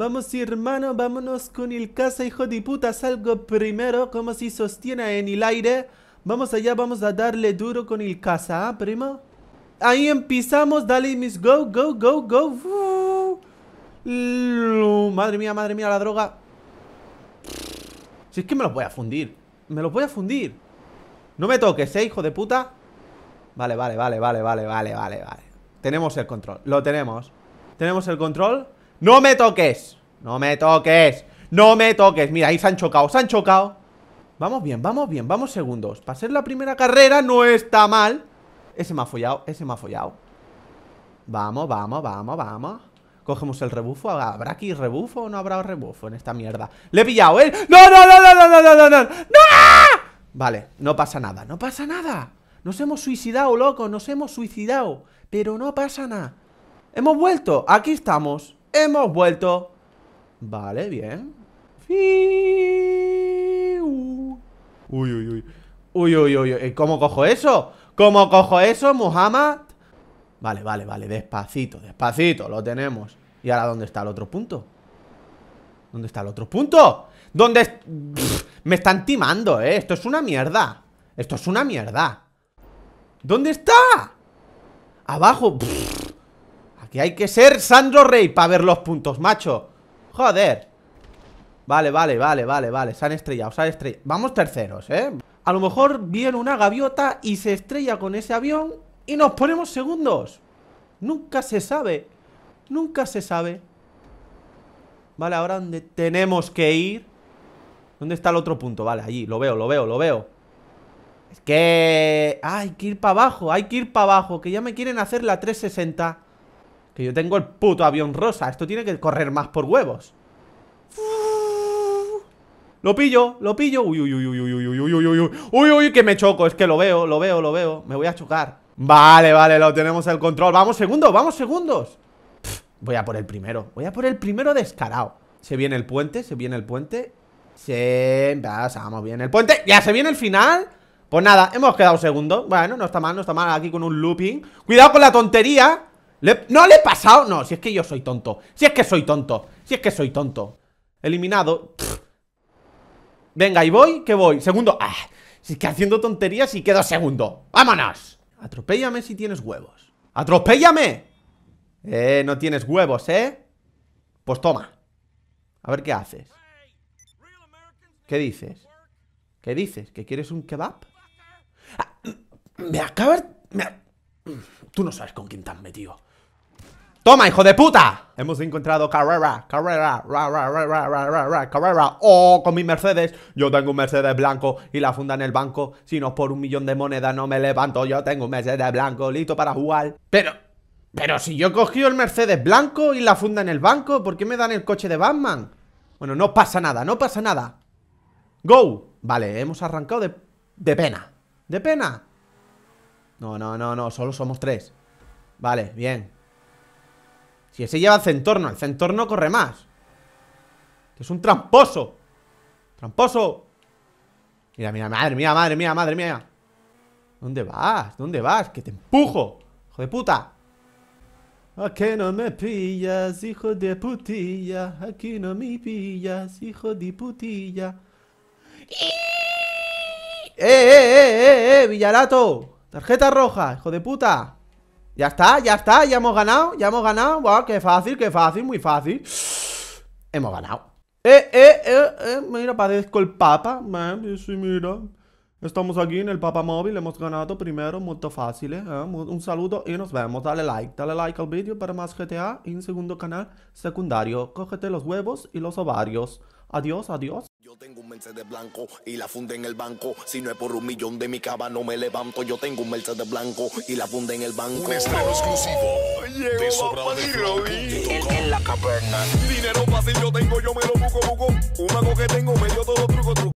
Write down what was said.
Vamos hermano, vámonos con el casa, hijo de puta. Salgo primero, como si sostiene en el aire. Vamos allá, vamos a darle duro con el casa, ¿ah, primo? Ahí empezamos, dale mis go, go, go, go. madre mía, madre mía, la droga. Si es que me los voy a fundir. Me los voy a fundir. No me toques, ¿eh, hijo de puta? Vale, vale, vale, vale, vale, vale, vale, vale. Tenemos el control, lo tenemos Tenemos el control no me toques No me toques No me toques Mira, ahí se han chocado, se han chocado Vamos bien, vamos bien, vamos segundos Para ser la primera carrera no está mal Ese me ha follado, ese me ha follado Vamos, vamos, vamos, vamos Cogemos el rebufo ¿Habrá aquí rebufo o no habrá rebufo en esta mierda? Le he pillado, ¿eh? ¡No, no, no, no, no, no, no, no! ¡No! Vale, no pasa nada, no pasa nada Nos hemos suicidado, loco, nos hemos suicidado Pero no pasa nada Hemos vuelto, aquí estamos Hemos vuelto. Vale, bien. Uy, uy, uy. Uy, uy, uy, ¿Cómo cojo eso? ¿Cómo cojo eso, Muhammad? Vale, vale, vale. Despacito, despacito. Lo tenemos. ¿Y ahora dónde está el otro punto? ¿Dónde está el otro punto? ¿Dónde...? me están timando, eh. Esto es una mierda. Esto es una mierda. ¿Dónde está? Abajo. Que hay que ser Sandro Rey para ver los puntos, macho Joder Vale, vale, vale, vale, vale Se han estrellado, se han estrellado Vamos terceros, ¿eh? A lo mejor viene una gaviota y se estrella con ese avión Y nos ponemos segundos Nunca se sabe Nunca se sabe Vale, ahora dónde tenemos que ir ¿Dónde está el otro punto? Vale, allí, lo veo, lo veo, lo veo Es que... hay que ir para abajo, hay que ir para abajo Que ya me quieren hacer la 360 que yo tengo el puto avión rosa. Esto tiene que correr más por huevos. Lo pillo, lo pillo. Uy, uy, uy, uy, uy, uy, uy, uy, uy, uy. Uy, uy, que me choco. Es que lo veo, lo veo, lo veo. Me voy a chocar. Vale, vale, lo tenemos el control. Vamos, segundos, vamos, segundos. voy a por el primero. Voy a por el primero descarado. Se viene el puente, se viene el puente. Se Vamos bien el puente. Ya se viene el final. Pues nada, hemos quedado segundo. Bueno, no está mal, no está mal. Aquí con un looping. Cuidado con la tontería. ¡No le he pasado! No, si es que yo soy tonto Si es que soy tonto Si es que soy tonto Eliminado Venga, ¿y voy? ¿Qué voy? Segundo ¡Ah! Si es que haciendo tonterías y quedo segundo ¡Vámonos! Atropéllame si tienes huevos ¡Atropéllame! Eh, no tienes huevos, ¿eh? Pues toma A ver qué haces ¿Qué dices? ¿Qué dices? ¿Que quieres un kebab? Ah, me acabas... Tú no sabes con quién te has metido ¡Toma, hijo de puta! Hemos encontrado carrera, carrera, ra, ra, ra, carrera. Oh, con mi Mercedes. Yo tengo un Mercedes blanco y la funda en el banco. Si no por un millón de monedas no me levanto. Yo tengo un Mercedes blanco, listo para jugar. Pero, pero si yo cogí el Mercedes blanco y la funda en el banco, ¿por qué me dan el coche de Batman? Bueno, no pasa nada, no pasa nada. ¡Go! Vale, hemos arrancado de, de pena. ¿De pena? No, no, no, no, solo somos tres. Vale, bien. Si ese lleva al centorno, el centorno corre más. es un tramposo. Tramposo. Mira, mira, madre mía, madre mía, madre mía. ¿Dónde vas? ¿Dónde vas? Que te empujo. Hijo de puta. ¿A qué no me pillas, hijo de putilla? Aquí no me pillas, hijo de putilla. ¡Eh, eh, eh, eh, eh! ¡Villarato! ¡Tarjeta roja, hijo de puta! Ya está, ya está, ya hemos ganado, ya hemos ganado. Wow, qué fácil, qué fácil, muy fácil. Hemos ganado. Eh, eh, eh, eh, mira, padezco el papa. sí, mira. Estamos aquí en el Papa Móvil, hemos ganado primero, muy fácil, eh, eh, Un saludo y nos vemos. Dale like, dale like al vídeo para más GTA y un segundo canal secundario. Cógete los huevos y los ovarios. Adiós, adiós. Mercedes blanco y la funde en el banco. Si no es por un millón de mi cava, no me levanto. Yo tengo un Mercedes blanco y la funde en el banco. Un estreno exclusivo. Llegó Sobrado de en, en la caverna. Dinero fácil yo tengo, yo me lo busco, busco. Un mago que tengo, medio todo truco, truco.